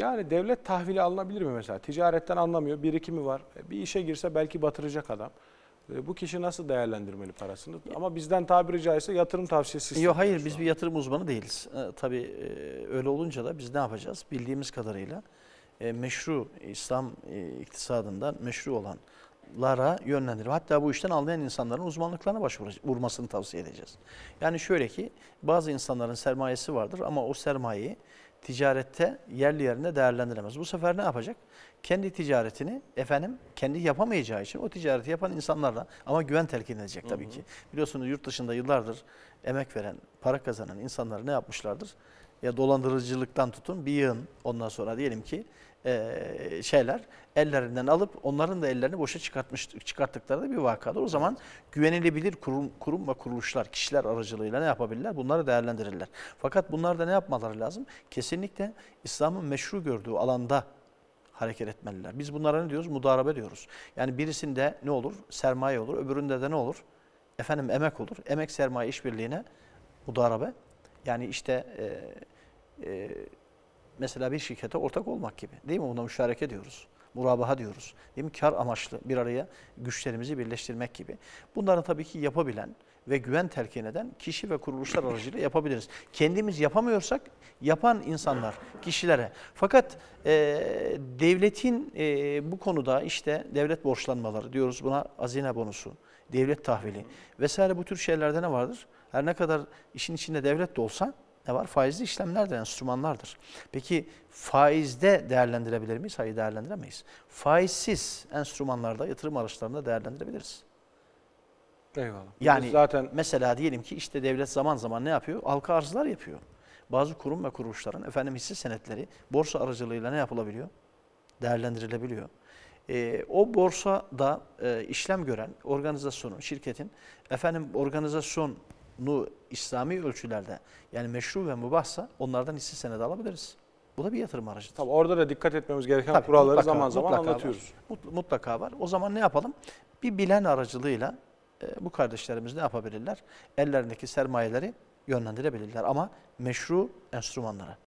Yani devlet tahvili alınabilir mi mesela? Ticaretten anlamıyor, birikimi var. E, bir işe girse belki batıracak adam. E, bu kişi nasıl değerlendirmeli parasını? Ama bizden tabiri caizse yatırım tavsiyesi. Yok hayır biz bir yatırım uzmanı değiliz. E, tabii e, öyle olunca da biz ne yapacağız? Bildiğimiz kadarıyla meşru İslam iktisadından meşru olanlara yönlendirme. Hatta bu işten anlayan insanların uzmanlıklarına başvurmasını tavsiye edeceğiz. Yani şöyle ki bazı insanların sermayesi vardır ama o sermayeyi ticarette yerli yerinde değerlendiremez. Bu sefer ne yapacak? Kendi ticaretini efendim kendi yapamayacağı için o ticareti yapan insanlarla ama güven telkin edecek tabii hı hı. ki. Biliyorsunuz yurt dışında yıllardır emek veren, para kazanan insanlar ne yapmışlardır? ya dolandırıcılıktan tutun bir yığın ondan sonra diyelim ki e, şeyler ellerinden alıp onların da ellerini boşa çıkartmış çıkarttıkları da bir vakadır. O zaman güvenilebilir kurum, kurum ve kuruluşlar kişiler aracılığıyla ne yapabilirler? Bunları değerlendirirler. Fakat bunlarda ne yapmaları lazım? Kesinlikle İslam'ın meşru gördüğü alanda hareket etmeliler. Biz bunlara ne diyoruz? Mudarabe diyoruz. Yani birisinde ne olur? Sermaye olur. Öbüründe de ne olur? Efendim emek olur. Emek sermaye işbirliğine mudarabe. Yani işte e, e, mesela bir şirkete ortak olmak gibi değil mi? Ona müştereke diyoruz. Murabaha diyoruz. Değil mi? Kar amaçlı bir araya güçlerimizi birleştirmek gibi. Bunları tabii ki yapabilen ve güven telkin eden kişi ve kuruluşlar aracılığıyla yapabiliriz. Kendimiz yapamıyorsak yapan insanlar, kişilere. Fakat e, devletin e, bu konuda işte devlet borçlanmaları diyoruz buna hazine bonusu, devlet tahvili vesaire bu tür şeylerde ne vardır? Her ne kadar işin içinde devlet de olsa ne var? Faizli işlemler de enstrümanlardır. Peki faizde değerlendirebilir miyiz? Hayır değerlendiremeyiz. Faizsiz enstrümanlarda, yatırım araçlarında değerlendirebiliriz. Eyvallah. Yani zaten mesela diyelim ki işte devlet zaman zaman ne yapıyor? Halka arzlar yapıyor. Bazı kurum ve kuruluşların efendim hisse senetleri borsa aracılığıyla ne yapılabiliyor? Değerlendirilebiliyor. E, o borsada e, işlem gören organizasyonun, şirketin efendim organizasyon İslami ölçülerde yani meşru ve mübahsa onlardan hisse senedi alabiliriz. Bu da bir yatırım aracıdır. Tabii orada da dikkat etmemiz gereken Tabii, kuralları mutlaka, zaman zaman mutlaka anlatıyoruz. Var. Mutlaka var. O zaman ne yapalım? Bir bilen aracılığıyla e, bu kardeşlerimiz ne yapabilirler? Ellerindeki sermayeleri yönlendirebilirler ama meşru enstrümanlara.